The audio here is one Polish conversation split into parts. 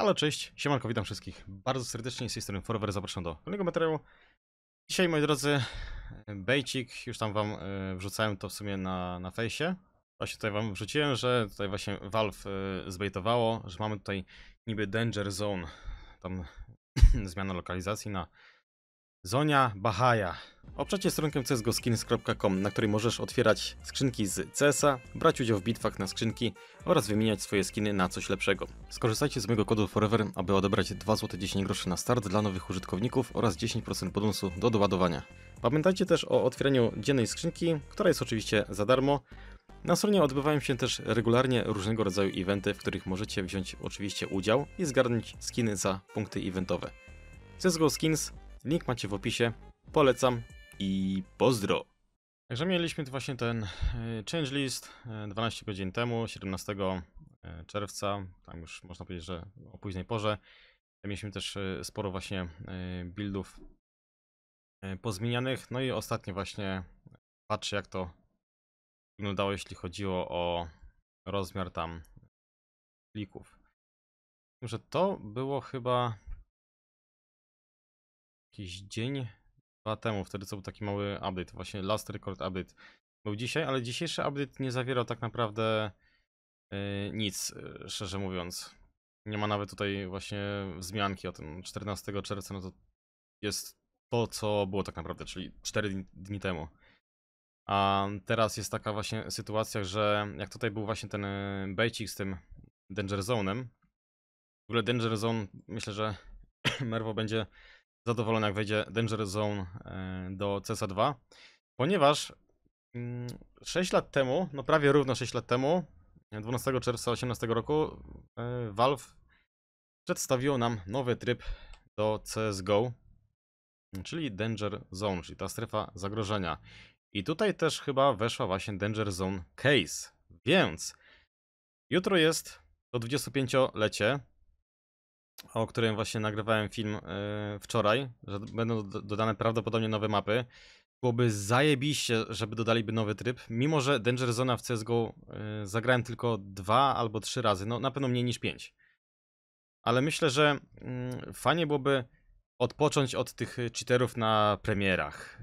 Halo, cześć, siemanko, witam wszystkich bardzo serdecznie, z tej strony Forever, zapraszam do kolejnego materiału. Dzisiaj, moi drodzy, bejcik, już tam wam e, wrzucałem to w sumie na, na fejsie. Właśnie tutaj wam wrzuciłem, że tutaj właśnie Valve e, zbejtowało, że mamy tutaj niby Danger Zone, tam zmiana lokalizacji na Zonia Bahaja. Obczacie stronkę csgoskins.com, na której możesz otwierać skrzynki z CSa, brać udział w bitwach na skrzynki oraz wymieniać swoje skiny na coś lepszego. Skorzystajcie z mojego kodu Forever, aby odebrać 2,10 zł na start dla nowych użytkowników oraz 10% bonusu do doładowania. Pamiętajcie też o otwieraniu dziennej skrzynki, która jest oczywiście za darmo. Na stronie odbywają się też regularnie różnego rodzaju eventy, w których możecie wziąć oczywiście udział i zgarnąć skiny za punkty eventowe. CSGO Skins Link macie w opisie. Polecam i pozdro! Także mieliśmy właśnie ten e, change list 12 e, godzin temu, 17 e, czerwca, tam już można powiedzieć, że o późnej porze. Mieliśmy też sporo właśnie buildów pozmienianych, no i ostatnio właśnie patrzę jak to wyglądało, jeśli chodziło o rozmiar tam plików. Że to było chyba jakiś dzień, dwa temu, wtedy co był taki mały update, właśnie last record update był dzisiaj, ale dzisiejszy update nie zawierał tak naprawdę yy, nic, y, szczerze mówiąc. Nie ma nawet tutaj właśnie wzmianki o tym. 14 czerwca no to jest to, co było tak naprawdę, czyli 4 dni, dni temu. A teraz jest taka właśnie sytuacja, że jak tutaj był właśnie ten y, bejcik z tym Danger Zone'em, w ogóle Danger Zone myślę, że Merwo będzie zadowolony, jak wejdzie Danger Zone e, do CS2, ponieważ 6 mm, lat temu, no prawie równo 6 lat temu, 12 czerwca 2018 roku, e, Valve przedstawiło nam nowy tryb do CSGO, czyli Danger Zone, czyli ta strefa zagrożenia. I tutaj też chyba weszła właśnie Danger Zone Case. Więc jutro jest to 25-lecie o którym właśnie nagrywałem film e, wczoraj, że będą dodane prawdopodobnie nowe mapy. Byłoby zajebiście, żeby dodaliby nowy tryb, mimo że Danger Zone w CSGO e, zagrałem tylko dwa albo trzy razy, no na pewno mniej niż pięć. Ale myślę, że mm, fajnie byłoby odpocząć od tych cheaterów na premierach,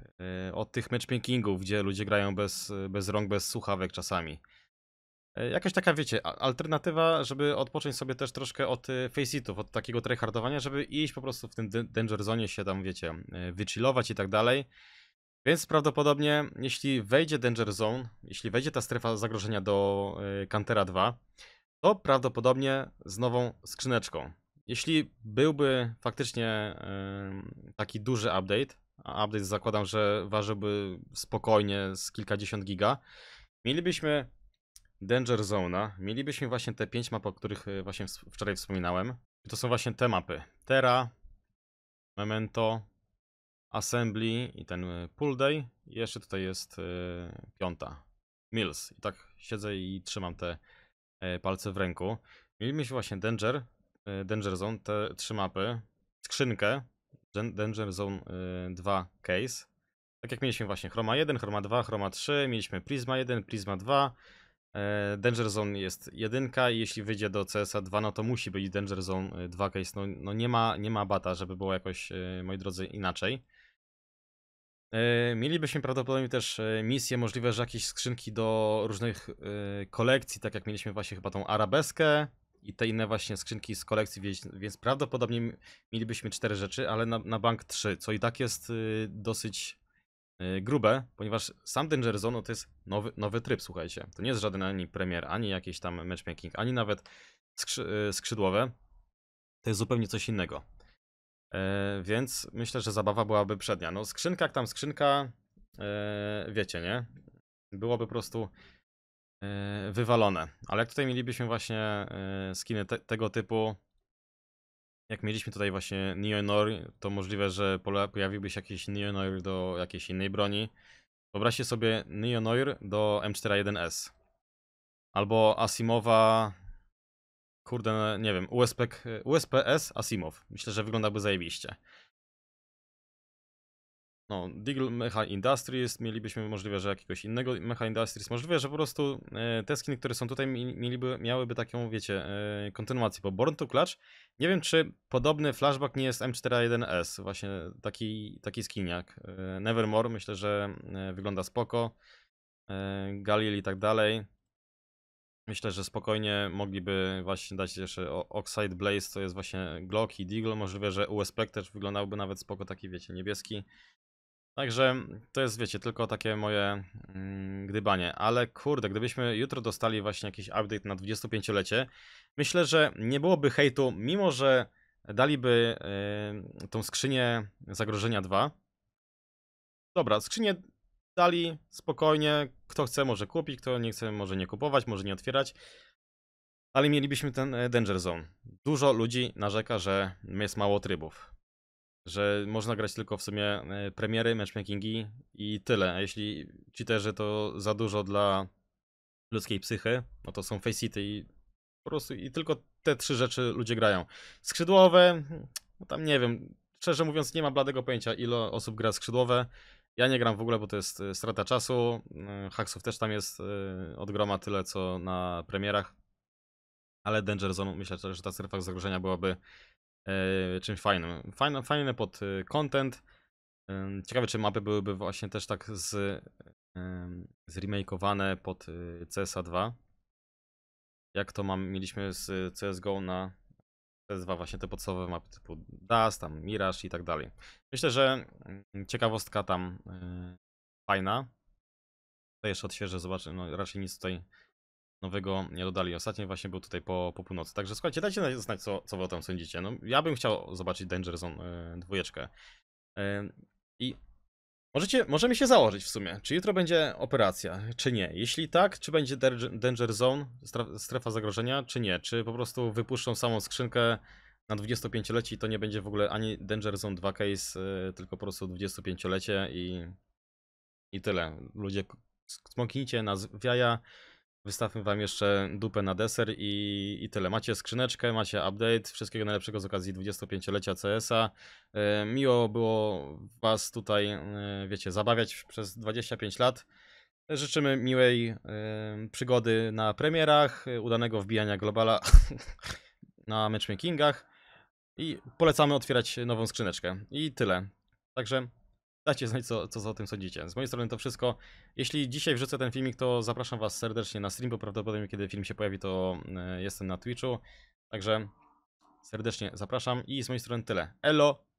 e, od tych matchmakingów, gdzie ludzie grają bez, bez rąk, bez słuchawek czasami. E, jakaś taka, wiecie, alternatywa, żeby odpocząć sobie też troszkę od e, face-itów, od takiego tryhardowania, żeby iść po prostu w tym danger zone się tam, wiecie, e, wychillować i tak dalej. Więc prawdopodobnie, jeśli wejdzie danger zone, jeśli wejdzie ta strefa zagrożenia do Cantera 2, to prawdopodobnie z nową skrzyneczką. Jeśli byłby faktycznie taki duży update, a update zakładam, że ważyłby spokojnie z kilkadziesiąt giga, mielibyśmy Danger Zona, mielibyśmy właśnie te 5 map, o których y, właśnie wczoraj wspominałem. To są właśnie te mapy. Terra, Memento, Assembly i ten y, Pool Day. I jeszcze tutaj jest y, piąta. Mills. I tak siedzę i trzymam te palce w ręku. Mielibyśmy właśnie Danger, Danger Zone, te trzy mapy. Skrzynkę, Danger Zone 2 case. Tak jak mieliśmy właśnie Chroma 1, Chroma 2, Chroma 3, mieliśmy Prisma 1, Prisma 2, E, Danger Zone jest jedynka i jeśli wyjdzie do CSA 2, no to musi być Danger Zone 2 e, case. No, no nie, ma, nie ma bata, żeby było jakoś, e, moi drodzy, inaczej. Mielibyśmy prawdopodobnie też misje, możliwe, że jakieś skrzynki do różnych kolekcji, tak jak mieliśmy właśnie chyba tą arabeskę i te inne właśnie skrzynki z kolekcji, więc prawdopodobnie mielibyśmy cztery rzeczy, ale na, na bank trzy, co i tak jest dosyć Y, grube, ponieważ sam Danger Zone to jest nowy, nowy tryb, słuchajcie. To nie jest żaden ani premier, ani jakiś tam matchmaking, ani nawet skrzy y, skrzydłowe. To jest zupełnie coś innego. E, więc myślę, że zabawa byłaby przednia. No skrzynka, jak tam skrzynka, e, wiecie, nie? Byłoby po prostu e, wywalone. Ale jak tutaj mielibyśmy właśnie e, skiny te tego typu, jak mieliśmy tutaj właśnie Neonor, to możliwe, że pojawiłby się jakiś Neonor do jakiejś innej broni. Wyobraźcie sobie Neonor do M41S. Albo Asimowa... Kurde, no, nie wiem, USP, USPS Asimov. Myślę, że wyglądałby zajebiście. No, Deagle Mecha Industries, mielibyśmy możliwe, że jakiegoś innego Mecha Industries, możliwe, że po prostu e, te skiny, które są tutaj, mieliby, miałyby taką, wiecie, e, kontynuację, bo Born to Clutch, nie wiem, czy podobny flashback nie jest M41S, właśnie taki, taki skiniak. E, Nevermore, myślę, że wygląda spoko, Galil i tak dalej. Myślę, że spokojnie mogliby właśnie dać jeszcze Oxide Blaze, to jest właśnie Glock i Deagle, możliwe, że USP też wyglądałby nawet spoko taki, wiecie, niebieski. Także to jest, wiecie, tylko takie moje mm, gdybanie. Ale kurde, gdybyśmy jutro dostali właśnie jakiś update na 25-lecie, myślę, że nie byłoby hejtu, mimo że daliby by tą skrzynię zagrożenia 2. Dobra, skrzynię dali spokojnie. Kto chce, może kupić, kto nie chce, może nie kupować, może nie otwierać. Ale mielibyśmy ten y, Danger Zone. Dużo ludzi narzeka, że jest mało trybów że można grać tylko w sumie e, premiery, matchmakingi i tyle. A jeśli cheaterzy to za dużo dla ludzkiej psychy, no to są facity i po prostu i tylko te trzy rzeczy ludzie grają. Skrzydłowe, no tam nie wiem, szczerze mówiąc nie ma bladego pojęcia ile osób gra skrzydłowe. Ja nie gram w ogóle, bo to jest e, strata czasu. E, Hacksów też tam jest od groma tyle co na premierach. Ale Danger Zone myślę, że ta strefa zagrożenia byłaby E, czymś fajnym. Fajne, fajne pod e, content. Ciekawe, czy mapy byłyby właśnie też tak z, zremakeowane pod e, CSA 2. Jak to mam, mieliśmy z CSGO na CS2 właśnie te podstawowe mapy typu Dust, tam Mirage i tak dalej. Myślę, że mm, ciekawostka tam fajna. To jeszcze odświeżę, zobaczę, no raczej nic tutaj nowego nie dodali. Ostatnio właśnie był tutaj po, po północy. Także słuchajcie, dajcie znać, co, co wy o tym sądzicie. No, ja bym chciał zobaczyć Danger Zone y, dwójeczkę. Y, I możecie, możemy się założyć w sumie, czy jutro będzie operacja, czy nie. Jeśli tak, czy będzie Danger Zone, strefa zagrożenia, czy nie. Czy po prostu wypuszczą samą skrzynkę na 25-leci to nie będzie w ogóle ani Danger Zone 2 case, y, tylko po prostu 25-lecie i, i tyle. Ludzie, smoknijcie nas w jaja. Wystawmy wam jeszcze dupę na deser i, i tyle. Macie skrzyneczkę, macie update, wszystkiego najlepszego z okazji 25-lecia CS-a. E, miło było was tutaj, e, wiecie, zabawiać przez 25 lat. Życzymy miłej e, przygody na premierach, udanego wbijania globala na matchmakingach i polecamy otwierać nową skrzyneczkę. I tyle. Także Dajcie znać, co, co o tym sądzicie. Z mojej strony to wszystko. Jeśli dzisiaj wrzucę ten filmik, to zapraszam Was serdecznie na stream, bo prawdopodobnie kiedy film się pojawi, to e, jestem na Twitchu. Także serdecznie zapraszam i z mojej strony tyle. Elo!